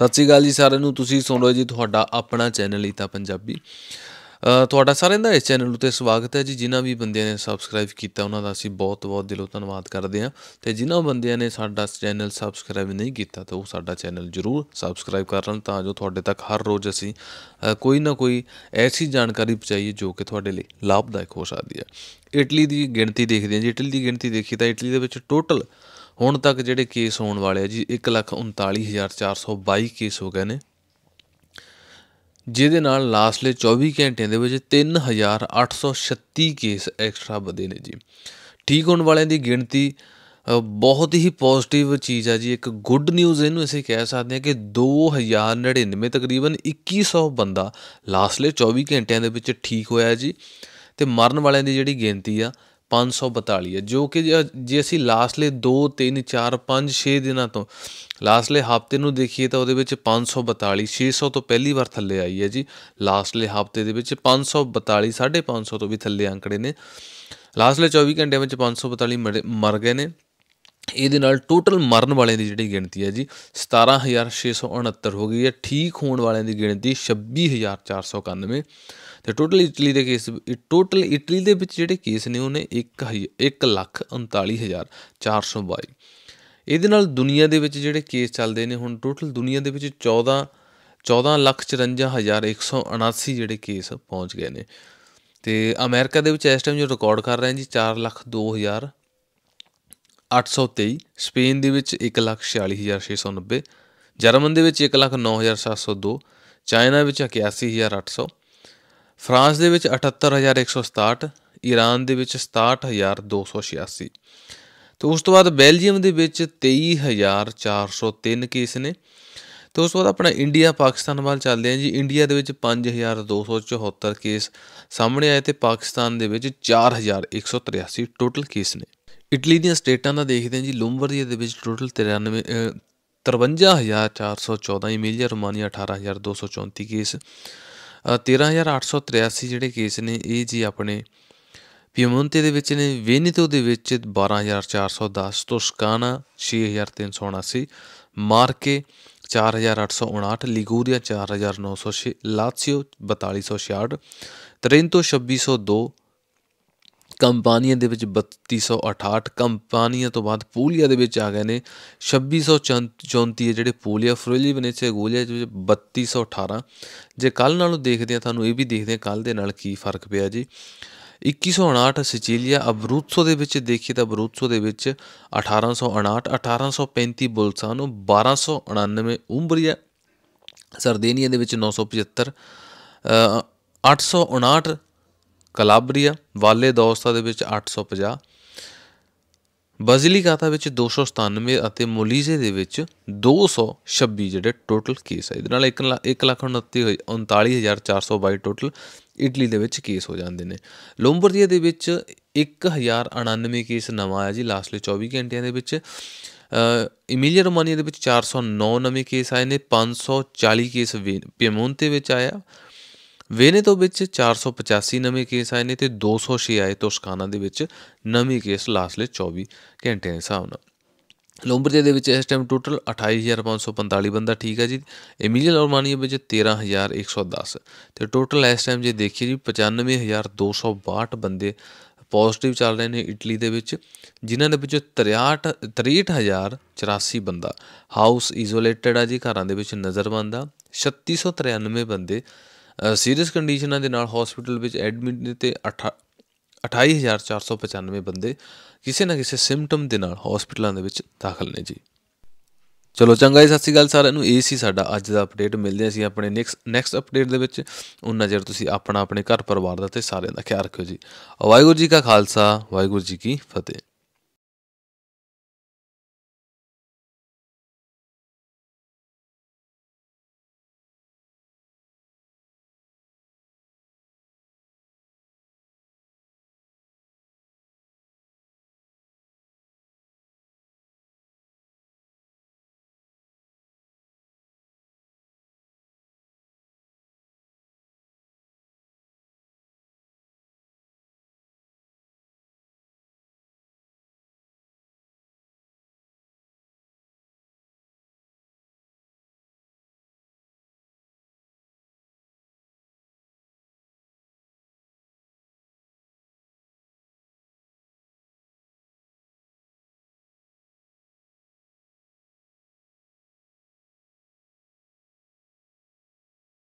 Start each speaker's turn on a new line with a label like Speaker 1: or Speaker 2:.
Speaker 1: ਸਤਿ ਸ੍ਰੀ ਅਕਾਲ ਜੀ ਸਾਰਿਆਂ ਨੂੰ ਤੁਸੀਂ ਸੁਣ ਰਹੇ ਜੀ ਤੁਹਾਡਾ ਆਪਣਾ ਚੈਨਲ ਹੀ ਤਾਂ ਪੰਜਾਬੀ ਤੁਹਾਡਾ ਸਾਰਿਆਂ ਦਾ ਇਸ ਚੈਨਲ ਉਤੇ ਸਵਾਗਤ ਹੈ ਜੀ ਜਿਨ੍ਹਾਂ ਵੀ ਬੰਦਿਆਂ ਨੇ ਸਬਸਕ੍ਰਾਈਬ ਕੀਤਾ ਉਹਨਾਂ ਦਾ ਅਸੀਂ ਬਹੁਤ-ਬਹੁਤ ਦਿਲੋਂ ਧੰਨਵਾਦ ਕਰਦੇ ਹਾਂ ਤੇ ਜਿਨ੍ਹਾਂ ਬੰਦਿਆਂ ਨੇ ਸਾਡਾ ਚੈਨਲ ਸਬਸਕ੍ਰਾਈਬ ਨਹੀਂ ਕੀਤਾ ਤਾਂ ਉਹ ਸਾਡਾ ਚੈਨਲ ਜ਼ਰੂਰ ਸਬਸਕ੍ਰਾਈਬ ਕਰ ਲੈਣ ਤਾਂ ਜੋ ਤੁਹਾਡੇ ਤੱਕ ਹਰ ਰੋਜ਼ ਅਸੀਂ ਕੋਈ ਨਾ ਕੋਈ ਐਸੀ ਜਾਣਕਾਰੀ ਪਹੁੰਚਾਈਏ ਜੋ ਕਿ ਤੁਹਾਡੇ ਲਈ ਲਾਭਦਾਇਕ ਹੋ ਸਕਦੀ ਹੈ ਇਟਲੀ ਦੀ ਗਿਣਤੀ ਦੇਖਦੇ ਹਾਂ ਜੀ ਇਟਲੀ ਦੀ ਗਿਣਤੀ ਦੇਖੀ ਤਾਂ ਇਟਲੀ ਦੇ ਵਿੱਚ ਟੋਟਲ ਹੁਣ ਤੱਕ ਜਿਹੜੇ ਕੇਸ ਹੋਣ ਵਾਲੇ ਆ ਜੀ 139422 ਕੇਸ ਹੋ ਗਏ ਨੇ ਜਿਹਦੇ ਨਾਲ ਲਾਸਟਲੇ 24 ਘੰਟਿਆਂ ਦੇ ਵਿੱਚ 3836 ਕੇਸ ਐਕਸਟਰਾ ਵਧੇ ਨੇ ਜੀ ਠੀਕ ਹੋਣ ਵਾਲਿਆਂ ਦੀ ਗਿਣਤੀ ਬਹੁਤ ਹੀ ਪੋਜ਼ਿਟਿਵ ਚੀਜ਼ ਆ ਜੀ ਇੱਕ ਗੁੱਡ ਨਿਊਜ਼ ਇਹਨੂੰ ਅਸੀਂ ਕਹਿ ਸਕਦੇ ਹਾਂ ਕਿ 2099 ਤਕਰੀਬਨ 2100 ਬੰਦਾ ਲਾਸਟਲੇ 24 ਘੰਟਿਆਂ ਦੇ ਵਿੱਚ ਠੀਕ ਹੋਇਆ ਜੀ ਤੇ ਮਰਨ ਵਾਲਿਆਂ ਦੀ ਜਿਹੜੀ ਗਿਣਤੀ ਆ 542 ਹੈ ਜੋ ਕਿ ਜੇ ਅਸੀਂ ਲਾਸਟਲੇ 2 3 4 5 6 ਦਿਨਾਂ ਤੋਂ ਲਾਸਟਲੇ ਹਫਤੇ ਨੂੰ ਦੇਖੀਏ ਤਾਂ ਉਹਦੇ ਵਿੱਚ 542 600 ਤੋਂ ਪਹਿਲੀ ਵਾਰ ਥੱਲੇ ਆਈ ਹੈ ਜੀ ਲਾਸਟਲੇ ਹਫਤੇ ਦੇ ਵਿੱਚ 542 550 ਤੋਂ ਵੀ ਥੱਲੇ ਅੰਕੜੇ ਨੇ ਲਾਸਟਲੇ 24 ਘੰਟਿਆਂ ਵਿੱਚ 542 ਮਰ ਗਏ ਨੇ ਇਹਦੇ ਨਾਲ ਟੋਟਲ ਮਰਨ ਵਾਲਿਆਂ ਦੀ ਜਿਹੜੀ ਗਿਣਤੀ ਹੈ ਜੀ 17669 ਹੋ ਗਈ ਹੈ ਠੀਕ ਹੋਣ ਵਾਲਿਆਂ ਦੀ ਗਿਣਤੀ 26491 ਤੇ ਟੋਟਲ ਇਟਲੀ ਦੇ ਕੇਸ ਟੋਟਲ ਇਟਲੀ ਦੇ ਵਿੱਚ ਜਿਹੜੇ ਕੇਸ ਨੇ ਉਹਨੇ 1 ਇਹਦੇ ਨਾਲ ਦੁਨੀਆ ਦੇ ਵਿੱਚ ਜਿਹੜੇ ਕੇਸ ਚੱਲਦੇ ਨੇ ਹੁਣ ਟੋਟਲ ਦੁਨੀਆ ਦੇ ਵਿੱਚ 14 1454179 ਜਿਹੜੇ ਕੇਸ ਪਹੁੰਚ ਗਏ ਨੇ ਤੇ ਅਮਰੀਕਾ ਦੇ ਵਿੱਚ ਇਸ ਟਾਈਮ ਜੋ ਰਿਕਾਰਡ ਕਰ ਰਹੇ ਹਾਂ ਜੀ 402823 ਸਪੇਨ ਦੇ ਵਿੱਚ 146690 ਜਰਮਨ ਦੇ ਵਿੱਚ 109702 ਚਾਈਨਾ ਵਿੱਚ 81800 ਫਰਾਂਸ ਦੇ ਵਿੱਚ 78167 ਈਰਾਨ ਦੇ ਵਿੱਚ 67286 ਤੇ ਉਸ ਤੋਂ ਬਾਅਦ ਬੈਲਜੀਅਮ ਦੇ ਵਿੱਚ 23403 ਕੇਸ ਨੇ ਤੇ ਉਸ ਤੋਂ ਬਾਅਦ ਆਪਣਾ ਇੰਡੀਆ ਪਾਕਿਸਤਾਨ ਵੱਲ ਚੱਲਦੇ ਹਾਂ ਜੀ ਇੰਡੀਆ ਦੇ ਵਿੱਚ 5274 ਕੇਸ ਸਾਹਮਣੇ ਆਏ ਤੇ ਪਾਕਿਸਤਾਨ ਦੇ ਵਿੱਚ 4183 ਟੋਟਲ ਕੇਸ ਨੇ ਇਟਲੀ ਦੀਆਂ ਸਟੇਟਾਂ ਦਾ ਦੇਖਦੇ ਹਾਂ ਜੀ ਲੋਮਬਰਦੀਆ ਦੇ ਵਿੱਚ ਟੋਟਲ 93 53414 ਇਮੀਲੀਆ ਰੋਮਾਨੀਆ 18234 ਕੇਸ 13883 ਜਿਹੜੇ ਕੇਸ ਨੇ ਇਹ ਜੀ ਆਪਣੇ ਪਿਮੋਂਤੇ ਦੇ ਵਿੱਚ ਨੇ ਵੇਨੀਤੋ ਦੇ ਵਿੱਚ 12410 ਤੁਸਕਾਨਾ 6379 ਮਾਰਕੇ 4859 ਲਿਗੂਰੀਆ 4906 ਲਾਤਸੀਓ 4266 ਤਰੇਂਤੋ 2602 ਕੰਪਨੀਆਂ ਦੇ ਵਿੱਚ 3268 ਕੰਪਨੀਆਂ ਤੋਂ ਬਾਅਦ ਪੂਲੀਆ ਦੇ ਵਿੱਚ ਆ ਗਏ ਨੇ 2634 ਜਿਹੜੇ ਪੂਲੀਆ ਫਰੋਲੀ ਵਨੇਚੇ ਗੋਲੀਆ ਦੇ ਵਿੱਚ 3218 ਜੇ ਕੱਲ ਨਾਲੋਂ ਦੇਖਦੇ ਆ ਤੁਹਾਨੂੰ ਇਹ ਵੀ ਦੇਖਦੇ ਆ ਕੱਲ ਦੇ ਨਾਲ ਕੀ ਫਰਕ ਪਿਆ ਜੀ 2159 ਸਿਚਿਲੀਆ ਅਬਰੂਤਸੋ ਦੇ ਵਿੱਚ ਦੇਖੀ ਤਾਂ ਅਬਰੂਤਸੋ ਦੇ ਵਿੱਚ 1859 1835 ਨੂੰ 1299 ਉਮਬਰੀਆ ਸਰਦੇਨੀਆ ਦੇ ਵਿੱਚ 975 859 ਕਲਾਬਰੀਆ ਵਾਲੇ ਦੋਸਤਾ ਦੇ ਵਿੱਚ 850 ਬਜ਼ਲੀਕਾਤਾ ਵਿੱਚ 297 ਅਤੇ ਮੋਲੀਜ਼ੇ ਦੇ ਵਿੱਚ 226 ਜਿਹੜੇ ਟੋਟਲ ਕੇਸ ਹੈ ਇਹਦੇ ਨਾਲ 1,39,422 ਟੋਟਲ ਇਟਲੀ ਦੇ ਵਿੱਚ ਕੇਸ ਹੋ ਜਾਂਦੇ ਨੇ ਲੋਮਬਰਦੀਆ ਦੇ ਵਿੱਚ 1099 ਕੇਸ ਨਵਾਂ ਆਇਆ ਜੀ ਲਾਸਟਲੇ 24 ਘੰਟਿਆਂ ਦੇ ਵਿੱਚ ਇਮੀਲੀਆ ਰੋਮਾਨੀਆ ਦੇ ਵਿੱਚ 409 ਨਵੇਂ ਕੇਸ ਆਏ ਨੇ 540 ਕੇਸ ਪੀਮੋਂਤੇ ਵਿੱਚ ਆਇਆ ਵੇਨੇਤੋ ਵਿੱਚ 485 ਨਵੇਂ ਕੇਸ ਆਏ ਨੇ ਤੇ 206 ਆਏ ਤੋਸਕਾਨਾ ਦੇ ਵਿੱਚ ਨਵੇਂ ਕੇਸ ਲਾਸਲੇ 24 ਘੰਟੇ ਦੇ ਹਿਸਾਬ ਨਾਲ ਲੋਂਬਰਜੇ ਦੇ ਵਿੱਚ ਇਸ ਟਾਈਮ ਟੋਟਲ 28545 ਬੰਦਾ ਠੀਕ ਹੈ ਜੀ ਐਮੀਲੀਆ ਲੋਰਮਾਨੀਆ ਵਿੱਚ 13110 ਤੇ ਟੋਟਲ ਇਸ ਟਾਈਮ ਜੇ ਦੇਖੀ ਜੀ 95262 ਬੰਦੇ ਪੋਜ਼ਿਟਿਵ ਚੱਲ ਰਹੇ ਨੇ ਇਟਲੀ ਦੇ ਵਿੱਚ ਜਿਨ੍ਹਾਂ ਦੇ ਵਿੱਚੋਂ 63 63084 ਬੰਦਾ ਹਾਊਸ ਇਜ਼ੋਲੇਟਡ ਆ ਜੀ ਘਰਾਂ ਦੇ ਵਿੱਚ ਨਜ਼ਰਬੰਦ ਆ 3693 ਬੰਦੇ ਸੀਰੀਅਸ ਕੰਡੀਸ਼ਨਾਂ ਦੇ ਨਾਲ ਹਸਪੀਟਲ ਵਿੱਚ ਐਡਮਿਟ ਨੇ ਤੇ 28495 ਬੰਦੇ ਕਿਸੇ ਨਾ ਕਿਸੇ ਸਿੰਪਟਮ ਦੇ ਨਾਲ ਹਸਪੀਟਲਾਂ ਦੇ ਵਿੱਚ ਦਾਖਲ ਨੇ ਜੀ ਚਲੋ ਚੰਗਾ ਜੀ ਸਤਿ ਸ਼੍ਰੀ ਅਕਾਲ ਸਾਰਿਆਂ ਨੂੰ ਇਹ ਸੀ ਸਾਡਾ ਅੱਜ ਦਾ ਅਪਡੇਟ ਮਿਲਦੇ ਅਸੀਂ ਆਪਣੇ ਨੈਕਸਟ ਨੈਕਸਟ ਅਪਡੇਟ ਦੇ ਵਿੱਚ ਉਹਨਾਂ ਨਜ਼ਰ ਤੁਸੀਂ ਆਪਣਾ ਆਪਣੇ ਘਰ ਪਰਿਵਾਰ ਦਾ ਤੇ ਸਾਰਿਆਂ ਦਾ ਖਿਆਲ ਰੱਖਿਓ ਜੀ ਵਾਹਿਗੁਰੂ ਜੀ ਕਾ ਖਾਲਸਾ ਵਾਹਿਗੁਰੂ ਜੀ ਕੀ ਫਤਿਹ